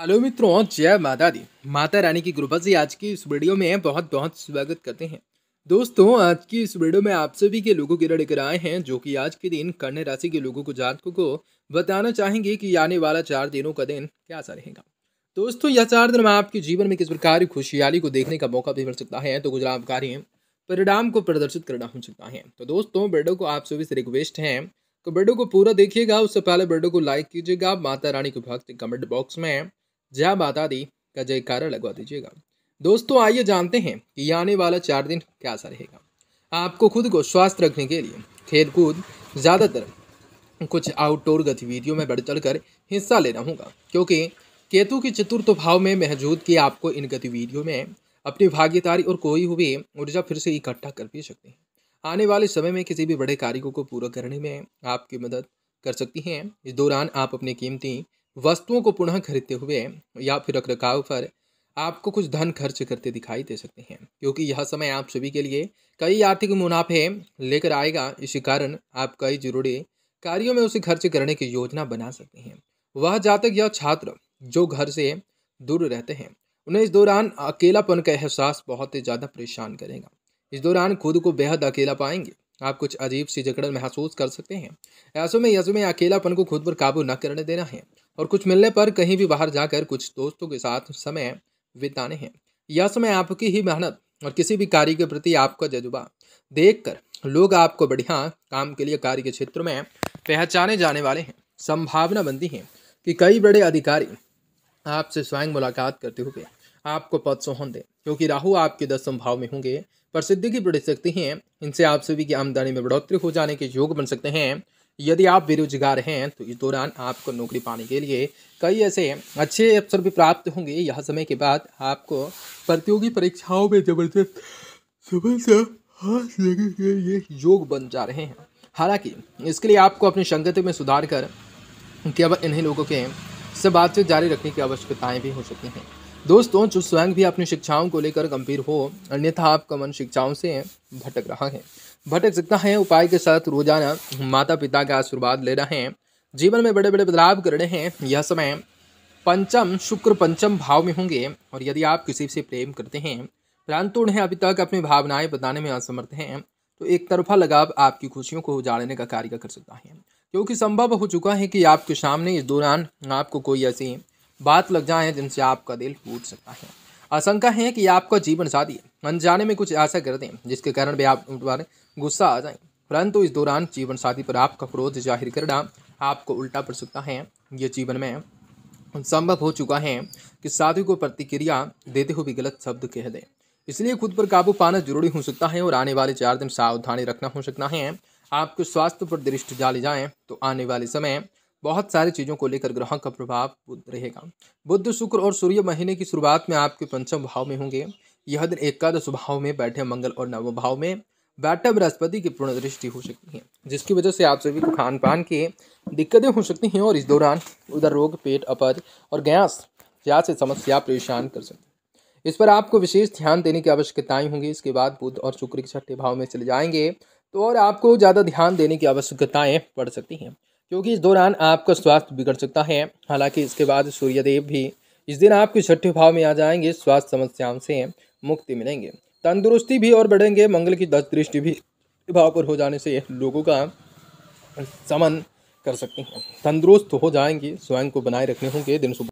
hello मित्रों जय माता दी माता रानी की कृपा से आज की इस वीडियो में बहुत बहुत स्वागत करते हैं दोस्तों आज की इस वीडियो में आप सभी के लोगों की लड़कर आए हैं जो कि आज के दिन कन्या राशि के लोगों को जातकों को बताना चाहेंगे कि आने वाला चार दिनों का दिन क्या सा रहेगा दोस्तों यह चार दिन में आपके जीवन में किस प्रकार की खुशहाली को देखने का मौका भी मिल सकता है तो कुछ परिणाम को प्रदर्शित करना हो सकता है तो दोस्तों बेडो को आप सभी से रिक्वेस्ट है तो बेडो को पूरा देखिएगा उससे पहले बेडो को लाइक कीजिएगा माता रानी को भक्त कमेंट बॉक्स में जय माता दी का जयकारा लगवा दीजिएगा दोस्तों आइए जानते हैं कि आने वाला चार दिन कैसा रहेगा आपको खुद को स्वस्थ रखने के लिए खेलकूद ज़्यादातर कुछ आउटडोर गतिविधियों में बढ़ चढ़ कर हिस्सा लेना होगा क्योंकि केतु के चतुर्थ भाव में महजूद की आपको इन गतिविधियों में अपनी भागीदारी और कोई हुई ऊर्जा फिर से इकट्ठा कर भी सकते हैं आने वाले समय में किसी भी बड़े कार्यों को पूरा करने में आपकी मदद कर सकती हैं इस दौरान आप अपने कीमती वस्तुओं को पुनः खरीदते हुए या फिर रख रखाव पर आपको कुछ धन खर्च करते दिखाई दे सकते हैं क्योंकि यह समय आप सभी के लिए कई आर्थिक मुनाफे लेकर आएगा इसी कारण आप कई जरूरी कार्यों में उसे खर्च करने की योजना बना सकते हैं वह जातक या छात्र जो घर से दूर रहते हैं उन्हें इस दौरान अकेलापन का एहसास बहुत ही ज़्यादा परेशान करेगा इस दौरान खुद को बेहद अकेला पाएंगे आप कुछ अजीब सी जकड़न महसूस कर सकते हैं ऐसे में यजमे अकेलापन को खुद पर काबू न करने देना है और कुछ मिलने पर कहीं भी बाहर जाकर कुछ दोस्तों के साथ समय बिताने हैं यह समय आपकी ही मेहनत और किसी भी कार्य के प्रति आपका जज्बा देखकर लोग आपको बढ़िया काम के लिए कार्य के क्षेत्र में पहचाने जाने वाले हैं संभावना बनती है कि कई बड़े अधिकारी आपसे स्वयं मुलाकात करते हुए आपको पद सोहन दें क्योंकि राहु आपके दसम भाव में होंगे प्रसिद्धि की बढ़ सकती हैं इनसे आप सभी की आमदनी में बढ़ोतरी हो जाने के योग बन सकते हैं यदि आप बेरोजगार हैं तो इस दौरान आपको नौकरी पाने के लिए कई ऐसे अच्छे अवसर भी प्राप्त होंगे यह समय के बाद आपको प्रतियोगी परीक्षाओं में जबरदस्त हाथ लेने के लिए योग बन जा रहे हैं हालांकि इसके लिए आपको अपनी संगति में सुधार कर केवल इन्हीं लोगों के से बातचीत जारी रखने की आवश्यकताएं भी हो सकती हैं दोस्तों जो स्वयं भी अपनी शिक्षाओं को लेकर गंभीर हो अन्यथा आपका मन शिक्षाओं से भटक रहा है भटक सकता है उपाय के साथ रोजाना माता पिता का आशीर्वाद ले रहे हैं जीवन में बड़े बड़े बदलाव कर रहे हैं यह समय पंचम शुक्र पंचम भाव में होंगे और यदि आप किसी से प्रेम करते हैं परंतु उन्हें अभी तक अपनी भावनाएं बताने में असमर्थ हैं तो एक तरफा लगाव आपकी खुशियों को उजाड़ने का कार्य कर सकता है क्योंकि संभव हो चुका है कि आपके सामने इस दौरान आपको कोई ऐसी बात लग जाए जिनसे आपका दिल टूट सकता है आशंका है कि आपका जीवन साथी अनजाने में कुछ ऐसा कर दें जिसके कारण भी आप पर गुस्सा आ जाए परंतु इस दौरान जीवन साथी पर आपका क्रोध जाहिर करना आपको उल्टा पड़ सकता है ये जीवन में संभव हो चुका है कि साथी को प्रतिक्रिया देते हुए भी गलत शब्द कह दें इसलिए खुद पर काबू पाना जरूरी हो सकता है और आने वाले चार दिन सावधानी रखना हो सकता है आपके स्वास्थ्य पर दृष्टि डाली जाए तो आने वाले समय बहुत सारी चीज़ों को लेकर ग्रहों का प्रभाव रहेगा बुद्ध शुक्र और सूर्य महीने की शुरुआत में आपके पंचम भाव में होंगे यह दिन एकादश भाव में बैठे मंगल और नवम भाव में बैठे बृहस्पति की पूर्ण दृष्टि हो सकती है जिसकी वजह से आप सभी को खान पान की दिक्कतें हो सकती हैं और इस दौरान उधर रोग पेट अपच और गैस या से समस्या परेशान कर सकती इस पर आपको विशेष ध्यान देने की आवश्यकताएं होंगी इसके बाद बुध और शुक्र के छठे भाव में चले जाएंगे तो और आपको ज़्यादा ध्यान देने की आवश्यकताएं पड़ सकती हैं क्योंकि इस दौरान आपका स्वास्थ्य बिगड़ सकता है हालांकि इसके बाद सूर्यदेव भी इस दिन आपके छठे भाव में आ जाएंगे स्वास्थ्य समस्याओं से मुक्ति मिलेंगे तंदुरुस्ती भी और बढ़ेंगे मंगल की दस दृष्टि भी भाव पर हो जाने से लोगों का समन कर सकते हैं तंदुरुस्त हो जाएंगे स्वयं को बनाए रखने होंगे दिन सुबह